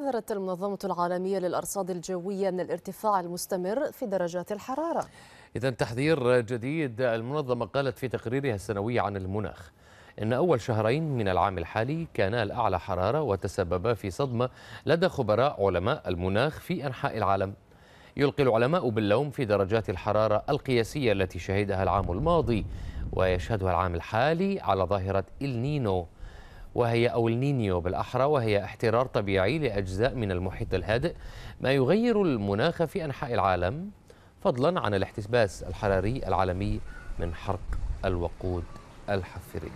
حذرت المنظمة العالمية للأرصاد الجوية من الارتفاع المستمر في درجات الحرارة إذا تحذير جديد المنظمة قالت في تقريرها السنوي عن المناخ إن أول شهرين من العام الحالي كانا الأعلى حرارة وتسببا في صدمة لدى خبراء علماء المناخ في أنحاء العالم يلقي العلماء باللوم في درجات الحرارة القياسية التي شهدها العام الماضي ويشهدها العام الحالي على ظاهرة النينو وهي أو النينيو بالأحرى وهي احترار طبيعي لأجزاء من المحيط الهادئ ما يغير المناخ في أنحاء العالم فضلا عن الاحتباس الحراري العالمي من حرق الوقود الحفري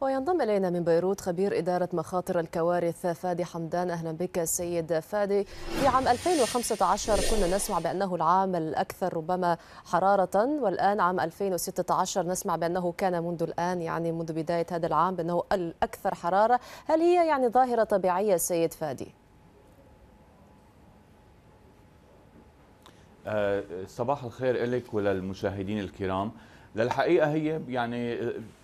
وينضم الينا من بيروت خبير اداره مخاطر الكوارث فادي حمدان اهلا بك سيد فادي في عام 2015 كنا نسمع بانه العام الاكثر ربما حراره والان عام 2016 نسمع بانه كان منذ الان يعني منذ بدايه هذا العام بانه الاكثر حراره هل هي يعني ظاهره طبيعيه سيد فادي؟ آه، صباح الخير لك وللمشاهدين الكرام للحقيقه هي يعني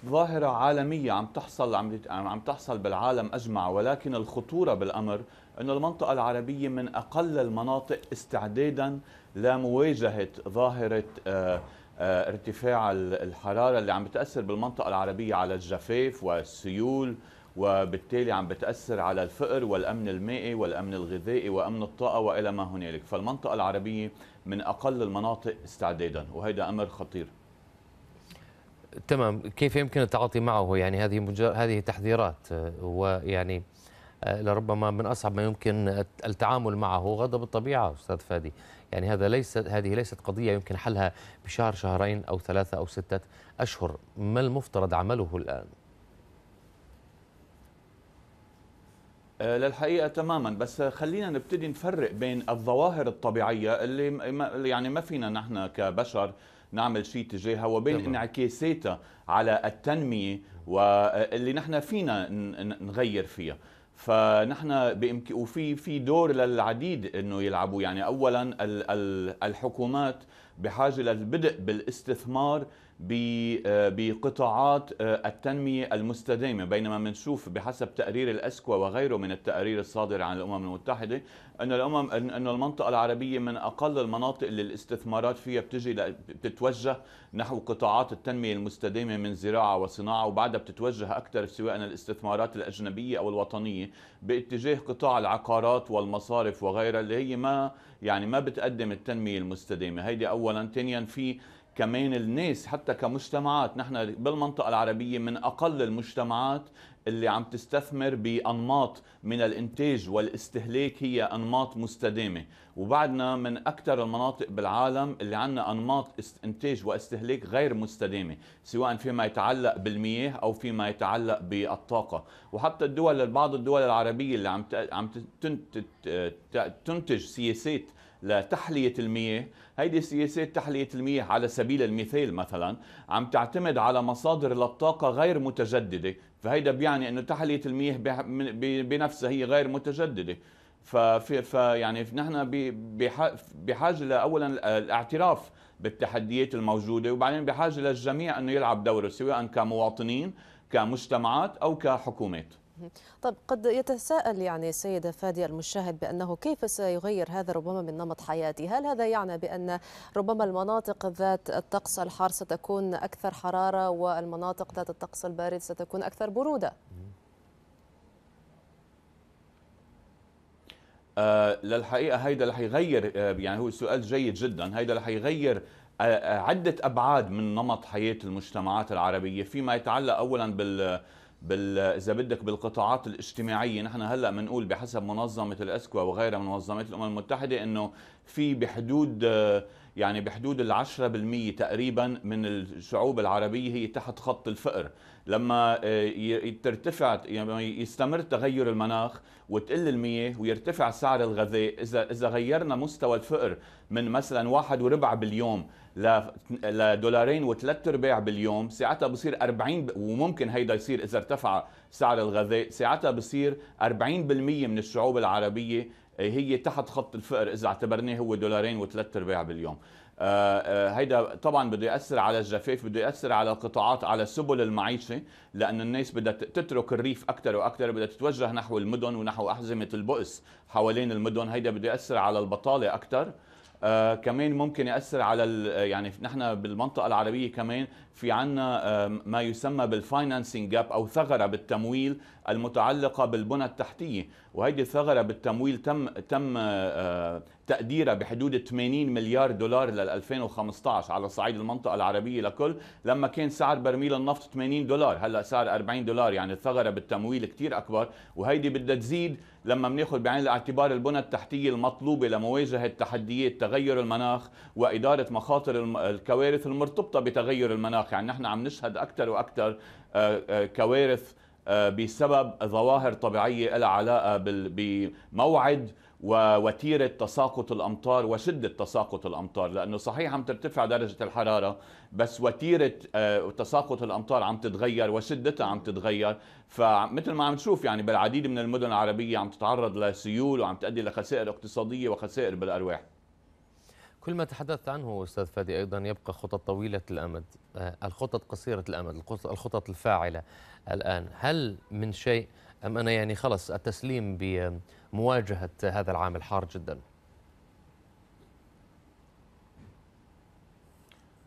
ظاهره عالميه عم تحصل عم عم تحصل بالعالم اجمع ولكن الخطوره بالامر انه المنطقه العربيه من اقل المناطق استعدادا لمواجهه ظاهره آه، آه، ارتفاع الحراره اللي عم بتاثر بالمنطقه العربيه على الجفاف والسيول وبالتالي عم بتاثر على الفقر والامن المائي والامن الغذائي وامن الطاقه والى ما هنالك، فالمنطقه العربيه من اقل المناطق استعدادا وهذا امر خطير. تمام كيف يمكن التعاطي معه يعني هذه هذه تحذيرات آه، ويعني آه، لربما من اصعب ما يمكن التعامل معه غضب الطبيعه استاذ فادي يعني هذا ليس هذه ليست قضيه يمكن حلها بشهر شهرين او ثلاثه او سته اشهر ما المفترض عمله الان آه، للحقيقه تماما بس خلينا نبتدي نفرق بين الظواهر الطبيعيه اللي يعني ما فينا نحن كبشر نعمل شيء تجاهها وبين انعكاساتها على التنميه واللي نحن فينا نغير فيها فنحن بإمك... وفي في دور للعديد انه يلعبوا يعني اولا ال... ال... الحكومات بحاجه للبدء بالاستثمار آه، بقطاعات آه، التنمية المستدامة بينما منشوف بحسب تقرير الأسكوا وغيره من التقارير الصادرة عن الأمم المتحدة أن الأمم أن المنطقة العربية من أقل المناطق اللي الاستثمارات فيها بتجي بتتوجه نحو قطاعات التنمية المستدامة من زراعة وصناعة وبعدها بتتوجه أكثر سواء الاستثمارات الأجنبية أو الوطنية باتجاه قطاع العقارات والمصارف وغيرها اللي هي ما يعني ما بتقدم التنمية المستدامة هيدي أولا ثانيا في كمان الناس حتى كمجتمعات نحن بالمنطقة العربية من أقل المجتمعات اللي عم تستثمر بأنماط من الإنتاج والاستهلاك هي أنماط مستدامة وبعدنا من أكثر المناطق بالعالم اللي عندنا أنماط إنتاج واستهلاك غير مستدامة سواء فيما يتعلق بالمياه أو فيما يتعلق بالطاقة وحتى الدول بعض الدول العربية اللي عم عم تنتج سياسات لتحلية المياه هيدي سياسات تحلية المياه على سبيل المثال مثلا عم تعتمد على مصادر للطاقة غير متجددة فهيدا بيعني أنه تحلية المياه بنفسها هي غير متجددة ففي فيعني نحن بحاجه لاولا الاعتراف بالتحديات الموجوده وبعدين بحاجه للجميع انه يلعب دوره سواء كمواطنين كمجتمعات او كحكومات طب قد يتساءل يعني السيدة فادي المشاهد بأنه كيف سيغير هذا ربما من نمط حياتي هل هذا يعني بأن ربما المناطق ذات الطقس الحار ستكون أكثر حرارة والمناطق ذات الطقس البارد ستكون أكثر برودة آه للحقيقة هيدا رح يغير آه يعني هو سؤال جيد جدا هيدا رح يغير آه عدة أبعاد من نمط حياة المجتمعات العربية فيما يتعلق أولا بال بال اذا بدك بالقطاعات الاجتماعيه نحن هلا بنقول بحسب منظمه الاسكوا وغيرها من منظمات الامم المتحده انه في بحدود يعني بحدود ال 10% تقريبا من الشعوب العربيه هي تحت خط الفقر لما آه، ترتفع يعني يستمر تغير المناخ وتقل المياه ويرتفع سعر الغذاء اذا اذا غيرنا مستوى الفقر من مثلا واحد وربع باليوم لدولارين وثلاث ارباع باليوم ساعتها بصير 40 وممكن هيدا يصير اذا ارتفع سعر الغذاء ساعتها بصير 40% من الشعوب العربيه آه، هي تحت خط الفقر اذا اعتبرناه هو دولارين وثلاث ارباع باليوم آه، آه، هيدا طبعا بده ياثر على الجفاف بده ياثر على القطاعات على سبل المعيشه لانه الناس بدها تترك الريف اكثر واكثر بدها تتوجه نحو المدن ونحو احزمه البؤس حوالين المدن هيدا بده ياثر على البطاله اكثر آه كمان ممكن ياثر على يعني نحن بالمنطقه العربيه كمان في عنا آه ما يسمى بالفاينانسينج جاب او ثغره بالتمويل المتعلقه بالبنى التحتيه وهيدي الثغره بالتمويل تم تم آه تقديرها بحدود 80 مليار دولار لل 2015 على صعيد المنطقه العربيه لكل لما كان سعر برميل النفط 80 دولار هلا سعر 40 دولار يعني الثغره بالتمويل كثير اكبر وهيدي بدها تزيد لما بناخذ بعين الاعتبار البنى التحتيه المطلوبه لمواجهه تحديات تغير المناخ واداره مخاطر الكوارث المرتبطه بتغير المناخ يعني نحن عم نشهد اكثر واكثر آه، آه، كوارث آه، بسبب ظواهر طبيعية لها علاقة بموعد ووتيرة تساقط الأمطار وشدة تساقط الأمطار لأنه صحيح عم ترتفع درجة الحرارة بس وتيرة آه، تساقط الأمطار عم تتغير وشدتها عم تتغير فمثل ما عم نشوف يعني بالعديد من المدن العربية عم تتعرض لسيول وعم تؤدي لخسائر اقتصادية وخسائر بالأرواح كل ما تحدثت عنه استاذ فادي ايضا يبقى خطط طويله الامد آه، الخطط قصيره الامد الخطط الفاعله الان هل من شيء أم أنا يعني خلص التسليم بمواجهة هذا العام الحار جداً؟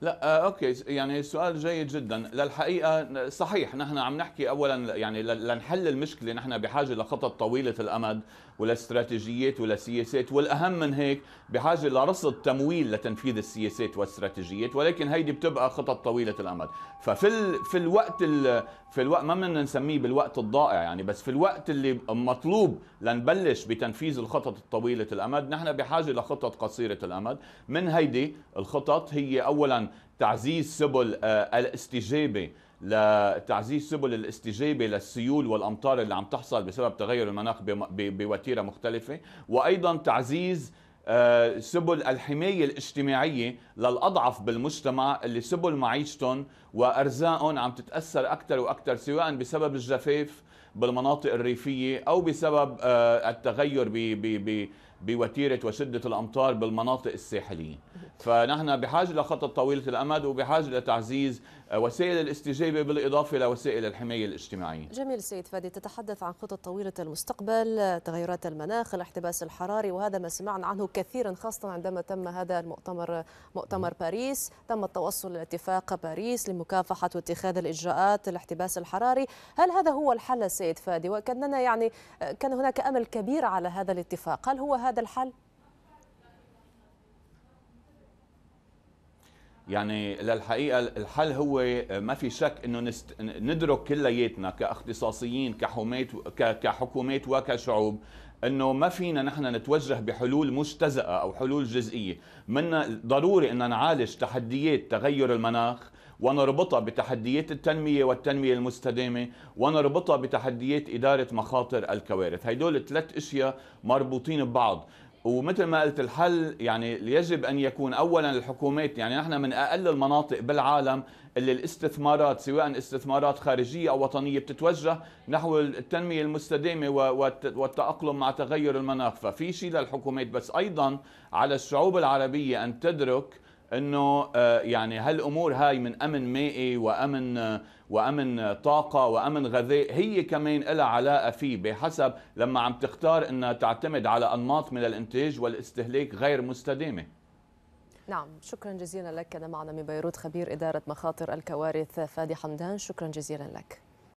لا آه، اوكي يعني سؤال جيد جدا للحقيقه صحيح نحن عم نحكي اولا يعني لنحل المشكله نحن بحاجه لخطط طويله الامد ولاستراتيجيات ولسياسات والاهم من هيك بحاجه لرصد تمويل لتنفيذ السياسات والاستراتيجيات ولكن هيدي بتبقى خطط طويله الامد ففي ال... في الوقت ال... في الوقت ما بدنا نسميه بالوقت الضائع يعني بس في الوقت اللي مطلوب لنبلش بتنفيذ الخطط الطويله الامد نحن بحاجه لخطط قصيره الامد من هيدي الخطط هي اولا تعزيز سبل آه، الاستجابه لتعزيز سبل الاستجابه للسيول والامطار اللي عم تحصل بسبب تغير المناخ بوتيره مختلفه وايضا تعزيز آه، سبل الحماية الاجتماعية للأضعف بالمجتمع اللي سبل معيشتهم وأرزاقهم عم تتأثر أكثر وأكثر سواء بسبب الجفاف بالمناطق الريفية أو بسبب آه، التغير بوتيرة وشدة الأمطار بالمناطق الساحلية فنحن بحاجة لخطط طويلة الأمد وبحاجة لتعزيز آه، وسائل الاستجابة بالإضافة لوسائل الحماية الاجتماعية جميل سيد فادي تتحدث عن خطط طويلة المستقبل تغيرات المناخ الاحتباس الحراري وهذا ما سمعنا عنه كثيرا خاصة عندما تم هذا المؤتمر مؤتمر باريس تم التوصل لاتفاق باريس لمكافحة واتخاذ الإجراءات الاحتباس الحراري هل هذا هو الحل سيد سيد فادي وكأننا يعني كان هناك أمل كبير على هذا الاتفاق هل هو هذا الحل؟ يعني للحقيقه الحل هو ما في شك انه نست... ندرك كلياتنا كاختصاصيين كحومات ك... كحكومات وكشعوب انه ما فينا نحن نتوجه بحلول مجتزئه او حلول جزئيه، من ضروري ان نعالج تحديات تغير المناخ، ونربطها بتحديات التنمية والتنمية المستدامة ونربطها بتحديات إدارة مخاطر الكوارث هدول ثلاث أشياء مربوطين ببعض ومثل ما قلت الحل يعني يجب ان يكون اولا الحكومات يعني نحن من اقل المناطق بالعالم اللي الاستثمارات سواء استثمارات خارجيه او وطنيه بتتوجه نحو التنميه المستدامه والتاقلم مع تغير المناخ ففي شيء للحكومات بس ايضا على الشعوب العربيه ان تدرك انه آه، يعني هالامور هاي من امن مائي وامن آه، وامن آه، طاقه وامن غذاء هي كمان لها علاقه فيه بحسب لما عم تختار انها تعتمد على انماط من الانتاج والاستهلاك غير مستدامه نعم شكرا جزيلا لك كان معنا من بيروت خبير اداره مخاطر الكوارث فادي حمدان شكرا جزيلا لك